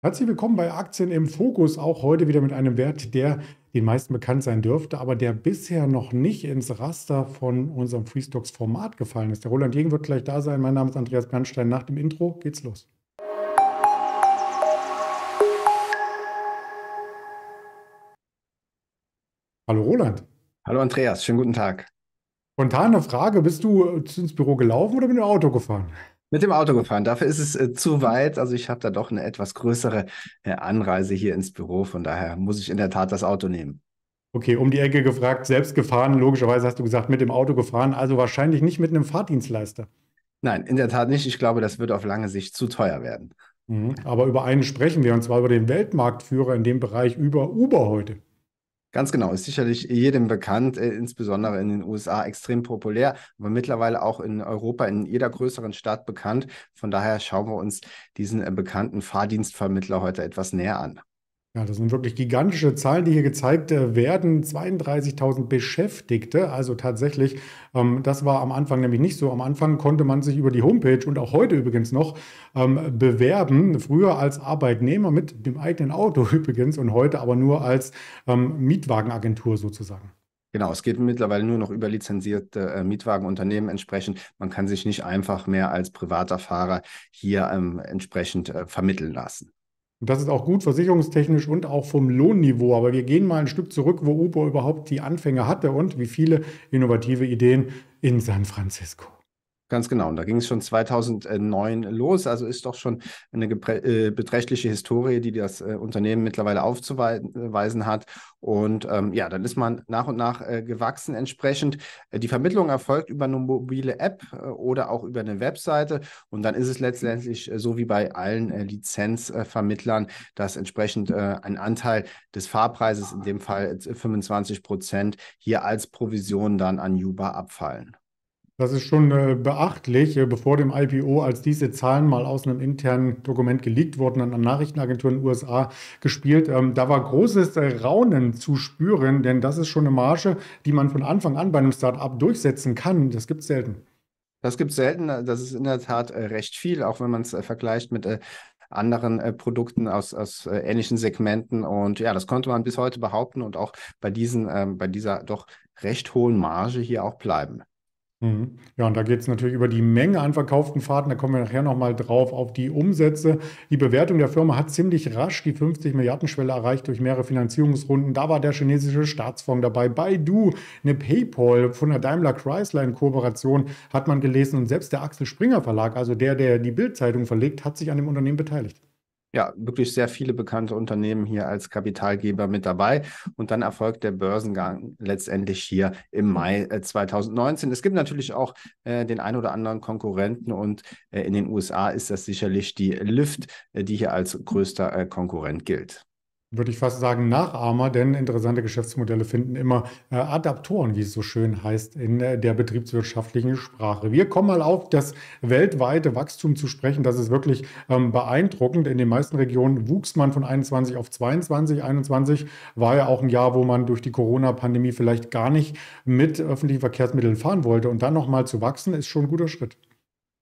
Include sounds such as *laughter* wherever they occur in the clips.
Herzlich willkommen bei Aktien im Fokus, auch heute wieder mit einem Wert, der den meisten bekannt sein dürfte, aber der bisher noch nicht ins Raster von unserem Freestocks Format gefallen ist. Der Roland Jegen wird gleich da sein. Mein Name ist Andreas Bernstein. Nach dem Intro geht's los. Hallo Roland. Hallo Andreas, schönen guten Tag. Spontane Frage, bist du äh, ins Büro gelaufen oder mit dem Auto gefahren? Mit dem Auto gefahren. Dafür ist es äh, zu weit. Also ich habe da doch eine etwas größere äh, Anreise hier ins Büro. Von daher muss ich in der Tat das Auto nehmen. Okay, um die Ecke gefragt, selbst gefahren. Logischerweise hast du gesagt, mit dem Auto gefahren. Also wahrscheinlich nicht mit einem Fahrdienstleister. Nein, in der Tat nicht. Ich glaube, das wird auf lange Sicht zu teuer werden. Mhm. Aber über einen sprechen wir, und zwar über den Weltmarktführer in dem Bereich, über Uber heute. Ganz genau, ist sicherlich jedem bekannt, äh, insbesondere in den USA extrem populär, aber mittlerweile auch in Europa, in jeder größeren Stadt bekannt. Von daher schauen wir uns diesen äh, bekannten Fahrdienstvermittler heute etwas näher an. Ja, das sind wirklich gigantische Zahlen, die hier gezeigt äh, werden. 32.000 Beschäftigte, also tatsächlich, ähm, das war am Anfang nämlich nicht so. Am Anfang konnte man sich über die Homepage und auch heute übrigens noch ähm, bewerben. Früher als Arbeitnehmer mit dem eigenen Auto *laughs* übrigens und heute aber nur als ähm, Mietwagenagentur sozusagen. Genau, es geht mittlerweile nur noch über lizenzierte äh, Mietwagenunternehmen entsprechend. Man kann sich nicht einfach mehr als privater Fahrer hier ähm, entsprechend äh, vermitteln lassen. Und das ist auch gut versicherungstechnisch und auch vom Lohnniveau. Aber wir gehen mal ein Stück zurück, wo Uber überhaupt die Anfänge hatte und wie viele innovative Ideen in San Francisco. Ganz genau. Und da ging es schon 2009 los. Also ist doch schon eine äh, beträchtliche Historie, die das äh, Unternehmen mittlerweile aufzuweisen äh, hat. Und ähm, ja, dann ist man nach und nach äh, gewachsen entsprechend. Äh, die Vermittlung erfolgt über eine mobile App äh, oder auch über eine Webseite. Und dann ist es letztendlich so wie bei allen Lizenzvermittlern, dass entsprechend ein Anteil des Fahrpreises, in dem Fall 25 Prozent, hier als Provision dann an Juba abfallen. Das ist schon äh, beachtlich. Äh, bevor dem IPO, als diese Zahlen mal aus einem internen Dokument geleakt wurden an Nachrichtenagenturen in den USA gespielt, ähm, da war großes äh, Raunen zu spüren, denn das ist schon eine Marge, die man von Anfang an bei einem Startup durchsetzen kann. Das gibt es selten. Das gibt es selten. Das ist in der Tat recht viel, auch wenn man es vergleicht mit anderen äh, Produkten aus, aus äh, ähnlichen Segmenten. Und ja, das konnte man bis heute behaupten und auch bei diesen, ähm, bei dieser doch recht hohen Marge hier auch bleiben. Mhm. Ja, und da geht es natürlich über die Menge an verkauften Fahrten, da kommen wir nachher nochmal drauf, auf die Umsätze. Die Bewertung der Firma hat ziemlich rasch die 50 Milliarden Schwelle erreicht durch mehrere Finanzierungsrunden. Da war der chinesische Staatsfonds dabei. Baidu, eine PayPal von der Daimler-Chrysler-Kooperation in hat man gelesen und selbst der Axel Springer Verlag, also der, der die Bild-Zeitung verlegt, hat sich an dem Unternehmen beteiligt ja, wirklich sehr viele bekannte Unternehmen hier als Kapitalgeber mit dabei. Und dann erfolgt der Börsengang letztendlich hier im Mai 2019. Äh, es gibt natürlich auch äh, den ein oder anderen Konkurrenten und äh, in den USA ist das sicherlich die Lyft, äh, die hier als größter äh, Konkurrent gilt würde ich fast sagen, Nachahmer, denn interessante Geschäftsmodelle finden immer äh, Adaptoren, wie es so schön heißt, in äh, der betriebswirtschaftlichen Sprache. Wir kommen mal auf das weltweite Wachstum zu sprechen. Das ist wirklich ähm, beeindruckend. In den meisten Regionen wuchs man von 21 auf 22. 21 war ja auch ein Jahr, wo man durch die Corona-Pandemie vielleicht gar nicht mit öffentlichen Verkehrsmitteln fahren wollte. Und dann nochmal zu wachsen, ist schon ein guter Schritt.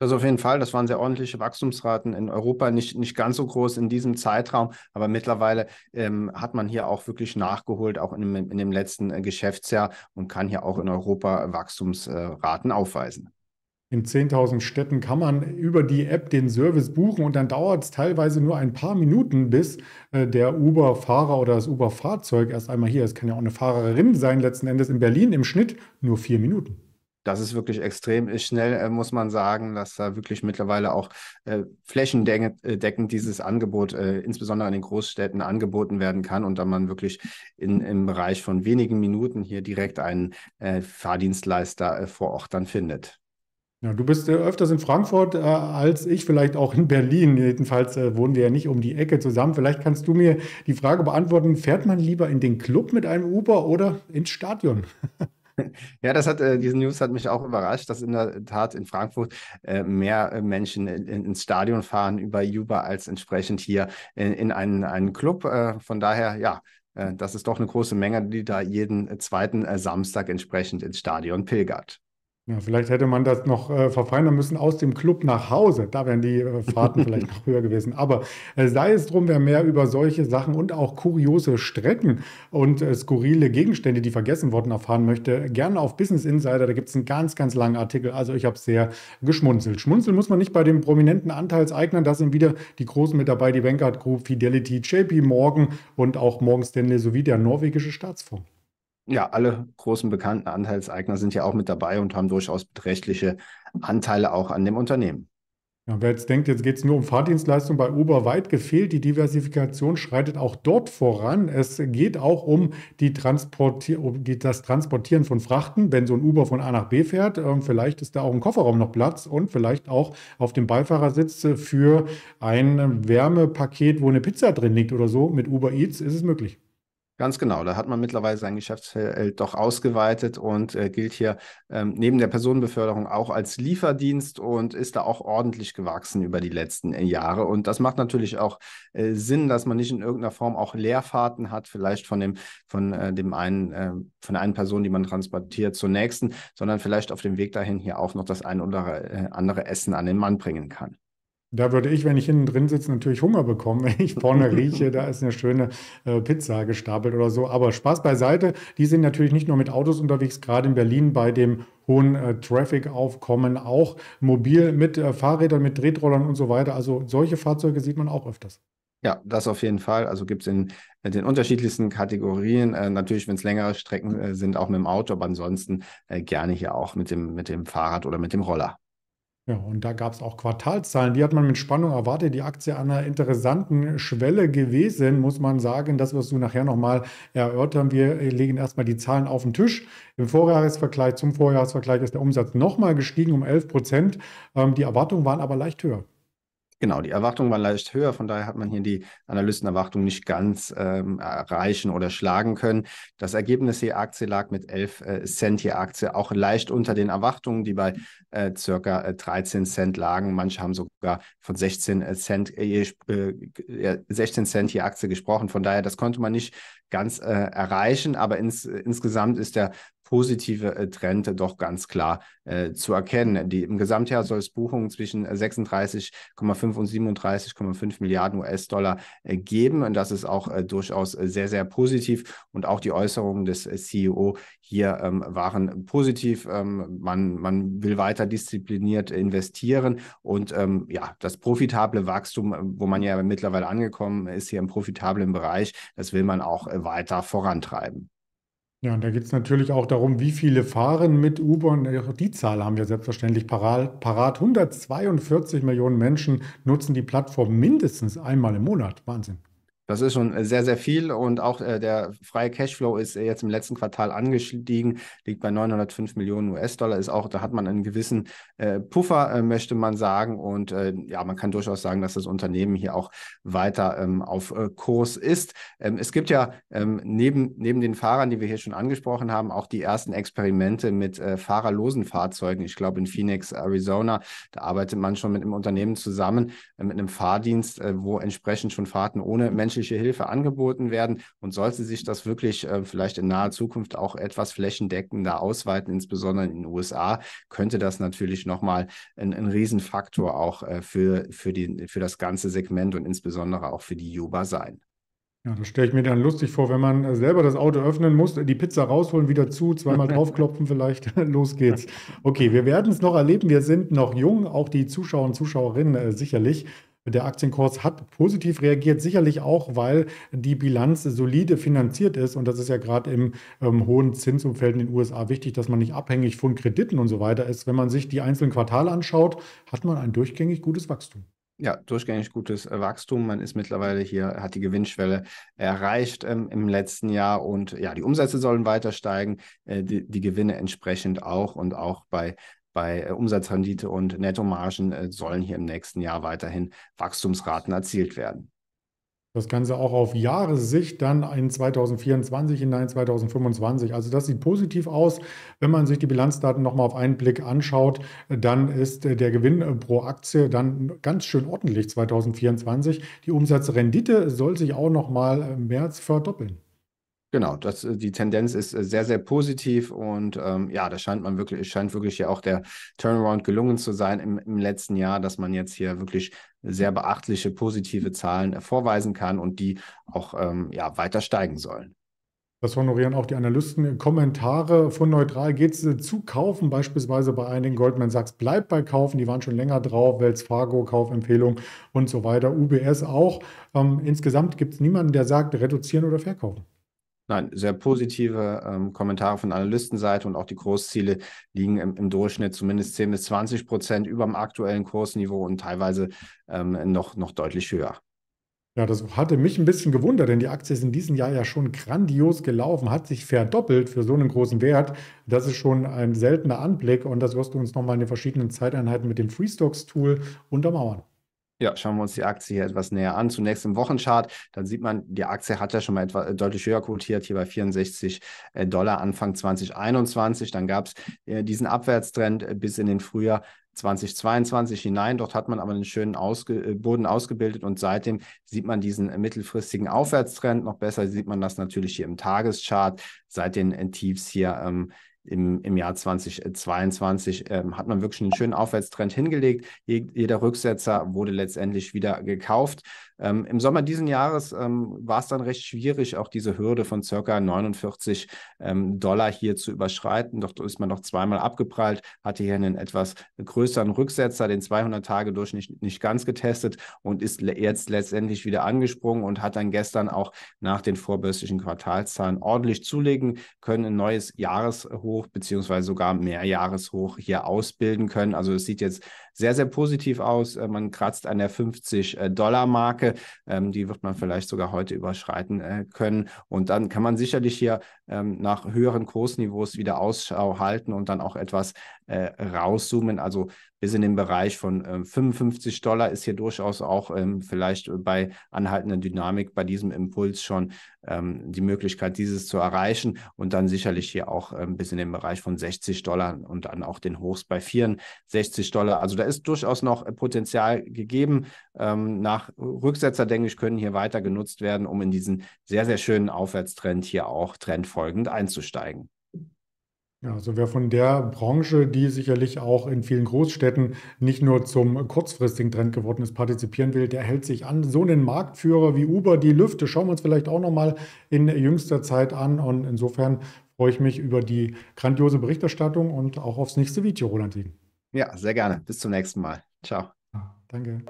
Das auf jeden Fall, das waren sehr ordentliche Wachstumsraten in Europa, nicht, nicht ganz so groß in diesem Zeitraum, aber mittlerweile ähm, hat man hier auch wirklich nachgeholt, auch in dem, in dem letzten äh, Geschäftsjahr und kann hier auch in Europa Wachstumsraten aufweisen. In 10.000 Städten kann man über die App den Service buchen und dann dauert es teilweise nur ein paar Minuten, bis äh, der Uber-Fahrer oder das Uber-Fahrzeug erst einmal hier ist. Kann ja auch eine Fahrerin sein, letzten Endes in Berlin im Schnitt nur vier Minuten das ist wirklich extrem schnell, äh, muss man sagen, dass da wirklich mittlerweile auch äh, flächendeckend äh, dieses Angebot, äh, insbesondere in den Großstädten, angeboten werden kann und da man wirklich in, im Bereich von wenigen Minuten hier direkt einen äh, Fahrdienstleister äh, vor Ort dann findet. Ja, du bist öfters in Frankfurt äh, als ich, vielleicht auch in Berlin. Jedenfalls äh, wohnen wir ja nicht um die Ecke zusammen. Vielleicht kannst du mir die Frage beantworten, fährt man lieber in den Club mit einem Uber oder ins Stadion? *laughs* *laughs* Ja, das hat, äh, diese News hat mich auch überrascht, dass in der Tat in Frankfurt äh, mehr äh, Menschen in, ins Stadion fahren über Juba als entsprechend hier in, in einen, einen Club. Äh, von daher, ja, äh, das ist doch eine große Menge, die da jeden äh, zweiten Samstag entsprechend ins Stadion pilgert. Ja, vielleicht hätte man das noch äh, verfeinern müssen aus dem Club nach Hause. Da wären die äh, Fahrten *laughs* vielleicht noch höher gewesen. Aber äh, sei es drum, wer mehr über solche Sachen und auch kuriose Strecken und äh, skurrile Gegenstände, die vergessen wurden, erfahren möchte, gerne auf Business Insider. Da gibt es einen ganz, ganz langen Artikel. Also ich habe sehr geschmunzelt. Schmunzeln muss man nicht bei den prominenten Anteilseignern. Da sind wieder die Großen mit dabei, die Vanguard Group, Fidelity, JP Morgan und auch Morgan Stanley sowie der norwegische Staatsfonds ja, alle großen bekannten Anteilseigner sind ja auch mit dabei und haben durchaus beträchtliche Anteile auch an dem Unternehmen. Ja, wer jetzt denkt, jetzt geht es nur um Fahrdienstleistungen bei Uber weit gefehlt. Die Diversifikation schreitet auch dort voran. Es geht auch um, die Transporti die, das Transportieren von Frachten, wenn so ein Uber von A nach B fährt. Ähm, vielleicht ist da auch im Kofferraum noch Platz und vielleicht auch auf dem Beifahrersitz für ein Wärmepaket, wo eine Pizza drin liegt oder so. Mit Uber Eats ist es möglich. Ganz genau, da hat man mittlerweile sein Geschäftsfeld doch ausgeweitet und äh, gilt hier ähm, neben der Personenbeförderung auch als Lieferdienst und ist da auch ordentlich gewachsen über die letzten äh, Jahre. Und das macht natürlich auch äh, Sinn, dass man nicht in irgendeiner Form auch Leerfahrten hat, vielleicht von dem, von äh, dem einen, äh, von der einen Person, die man transportiert zur nächsten, sondern vielleicht auf dem Weg dahin hier auch noch das ein oder äh, andere Essen an den Mann bringen kann. Da würde ich, wenn ich hinten drin sitze, natürlich Hunger bekommen, *laughs* wenn ich vorne *laughs* rieche, da ist eine schöne äh, Pizza gestapelt oder so. Aber Spaß beiseite, die sind natürlich nicht nur mit Autos unterwegs, gerade in Berlin bei dem hohen äh, Traffic-Aufkommen, auch mobil mit äh, Fahrrädern, mit Tretrollern und so weiter. Also solche Fahrzeuge sieht man auch öfters. Ja, das auf jeden Fall. Also gibt es in, in, den unterschiedlichsten Kategorien. Äh, natürlich, wenn es längere Strecken äh, sind, auch mit dem Auto, aber ansonsten äh, gerne hier auch mit dem, mit dem Fahrrad oder mit dem Roller. Ja, und da gab es auch Quartalzahlen. Die hat man mit Spannung erwartet. Die Aktie an einer interessanten Schwelle gewesen, muss man sagen. Das wirst du nachher nochmal erörtern. Wir legen erstmal die Zahlen auf den Tisch. Im Vorjahresvergleich zum Vorjahresvergleich ist der Umsatz nochmal gestiegen um 11 Prozent. Ähm, die Erwartungen waren aber leicht höher. Genau, die Erwartungen waren leicht höher, von daher hat man hier die Analystenerwartung nicht ganz ähm, erreichen oder schlagen können. Das Ergebnis je Aktie lag mit 11 äh, Cent je Aktie auch leicht unter den Erwartungen, die bei äh, circa 13 äh, Cent lagen. Manche haben sogar von 16 äh, Cent, je, 16 Cent je Aktie gesprochen. Von daher, das konnte man nicht ganz erreichen, aber ins, insgesamt ist der positive äh, Trend doch ganz klar äh, zu erkennen. Die, Im Gesamtjahr soll es Buchungen zwischen 36,5 äh, und 37,5 Milliarden US-Dollar äh, geben. Und das ist auch äh, durchaus äh, sehr, sehr positiv. Und auch die Äußerungen des CEO hier ähm, waren positiv. Ähm, man, man will weiter diszipliniert investieren. Und ähm, ja, das profitable Wachstum, wo man ja mittlerweile angekommen ist, hier im profitablen Bereich, das will man auch weiter vorantreiben. Ja, und da geht es natürlich auch darum, wie viele fahren mit Uber. Und auch die Zahl haben wir selbstverständlich parat. parat. 142 Millionen Menschen nutzen die Plattform mindestens einmal im Monat. Wahnsinn. Das ist schon äh, sehr, sehr viel und auch äh, der freie Cashflow ist äh, jetzt im letzten Quartal angestiegen, liegt bei 905 Millionen US-Dollar. Ist auch, da hat man einen gewissen äh, Puffer, äh, möchte man sagen. Und äh, ja, man kann durchaus sagen, dass das Unternehmen hier auch weiter ähm, auf Kurs ist. Ähm, es gibt ja ähm, neben, neben den Fahrern, die wir hier schon angesprochen haben, auch die ersten Experimente mit fahrerlosen Fahrzeugen. Ich glaube, in Phoenix, Arizona, da arbeitet man schon mit einem Unternehmen zusammen, mit einem Fahrdienst, wo entsprechend schon Fahrten ohne Menschen psychiatrische Hilfe angeboten werden und sollte sich das wirklich äh, vielleicht in naher Zukunft auch etwas flächendeckender ausweiten, insbesondere in den USA, könnte das natürlich nochmal ein, ein Riesenfaktor auch äh, für, für, die, für das ganze Segment und insbesondere auch für die Juba sein. Ja, das stelle ich mir dann lustig vor, wenn man äh, selber das Auto öffnen muss, die Pizza rausholen, wieder zu, zweimal *laughs* draufklopfen vielleicht, *laughs* los geht's. Okay, wir werden es noch erleben, wir sind noch jung, auch die Zuschauer und Zuschauerinnen äh, sicherlich. Der Aktienkurs hat positiv reagiert, sicherlich auch, weil die Bilanz solide finanziert ist. Und das ist ja gerade im ähm, hohen Zinsumfeld in den USA wichtig, dass man nicht abhängig von Krediten und so weiter ist. Wenn man sich die einzelnen Quartale anschaut, hat man ein durchgängig gutes Wachstum. Ja, durchgängig gutes äh, Wachstum. Man ist mittlerweile hier, hat die Gewinnschwelle erreicht ähm, im letzten Jahr und ja, die Umsätze sollen weiter steigen, äh, die, die, Gewinne entsprechend auch und auch bei bei äh, Umsatzrendite und Nettomargen äh, sollen hier im nächsten Jahr weiterhin Wachstumsraten erzielt werden. Das Ganze auch auf Jahressicht dann in 2024 hinein 2025. Also das sieht positiv aus. Wenn man sich die Bilanzdaten nochmal auf einen Blick anschaut, dann ist äh, der Gewinn pro Aktie dann ganz schön ordentlich 2024. Die Umsatzrendite soll sich auch nochmal im März verdoppeln. Genau, das, äh, die Tendenz ist äh, sehr, sehr positiv und ähm, ja, da scheint man wirklich, scheint wirklich ja auch der Turnaround gelungen zu sein im, im letzten Jahr, dass man jetzt hier wirklich sehr beachtliche positive Zahlen äh, vorweisen kann und die auch ähm, ja, weiter steigen sollen. Das honorieren auch die Analysten. Kommentare von Neutral geht es zu kaufen, beispielsweise bei einigen. Goldman Sachs bleibt bei kaufen, die waren schon länger drauf. Wells Fargo, Kaufempfehlung und so weiter. UBS auch. Ähm, insgesamt gibt es niemanden, der sagt, reduzieren oder verkaufen nein, sehr positive ähm, Kommentare von Analystenseite und auch die Kursziele liegen im, im Durchschnitt zumindest 10 bis 20 Prozent über dem aktuellen Kursniveau und teilweise ähm, noch, noch deutlich höher. Ja, das hatte mich ein bisschen gewundert, denn die Aktie ist in diesem Jahr ja schon grandios gelaufen, hat sich verdoppelt für so einen großen Wert. Das ist schon ein seltener Anblick und das wirst du uns nochmal in den verschiedenen Zeiteinheiten mit dem Free Tool untermauern. Ja, schauen wir uns die Aktie hier etwas näher an. Zunächst im Wochenchart, dann sieht man, die Aktie hat ja schon mal etwa äh, deutlich höher quotiert, hier bei 64 äh, Dollar Anfang 2021. Dann gab es äh, diesen Abwärtstrend bis in den Frühjahr 2022 hinein. Dort hat man aber einen schönen Ausge Boden ausgebildet und seitdem sieht man diesen mittelfristigen Aufwärtstrend. Noch besser sieht man das natürlich hier im Tageschart seit den Tiefs hier. Ähm, im, im Jahr 2022 äh, ähm, hat man wirklich einen schönen Aufwärtstrend hingelegt. jeder Rücksetzer wurde letztendlich wieder gekauft. Ähm, Im Sommer diesen Jahres ähm, war es dann recht schwierig, auch diese Hürde von ca. 49 ähm, Dollar hier zu überschreiten. Doch da ist man noch zweimal abgeprallt, hatte hier einen etwas größeren Rücksetzer, den 200 Tage durch nicht, nicht ganz getestet und ist jetzt letztendlich wieder angesprungen und hat dann gestern auch nach den vorbürstlichen Quartalszahlen ordentlich zulegen können, ein neues Jahreshoch Hoch beziehungsweise sogar Mehrjahreshoch hier ausbilden können. Also es sieht jetzt sehr, sehr positiv aus. Äh, man kratzt an der 50-Dollar-Marke. Ähm, die wird man vielleicht sogar heute überschreiten äh, können. Und dann kann man sicherlich hier ähm, nach höheren Kursniveaus wieder Ausschau halten und dann auch etwas äh, rauszoomen. Also bis in den Bereich von äh, 55 Dollar ist hier durchaus auch ähm, vielleicht bei anhaltender Dynamik bei diesem Impuls schon ähm, die Möglichkeit, dieses zu erreichen und dann sicherlich hier auch ähm, bis in den Bereich von 60 Dollar und dann auch den Hochs bei 64 Dollar. Also da ist durchaus noch Potenzial gegeben. Ähm, nach Rücksetzer, denke ich, können hier weiter genutzt werden, um in diesen sehr, sehr schönen Aufwärtstrend hier auch Trend von folgend einzusteigen. Ja, also wer von der Branche, die sicherlich auch in vielen Großstädten nicht nur zum kurzfristigen Trend geworden ist, partizipieren will, der hält sich an. So einen Marktführer wie Uber, die Lüfte, schauen wir uns vielleicht auch nochmal in jüngster Zeit an. Und insofern freue ich mich über die grandiose Berichterstattung und auch aufs nächste Video, Roland Siegen. Ja, sehr gerne. Bis zum nächsten Mal. Ciao. Danke.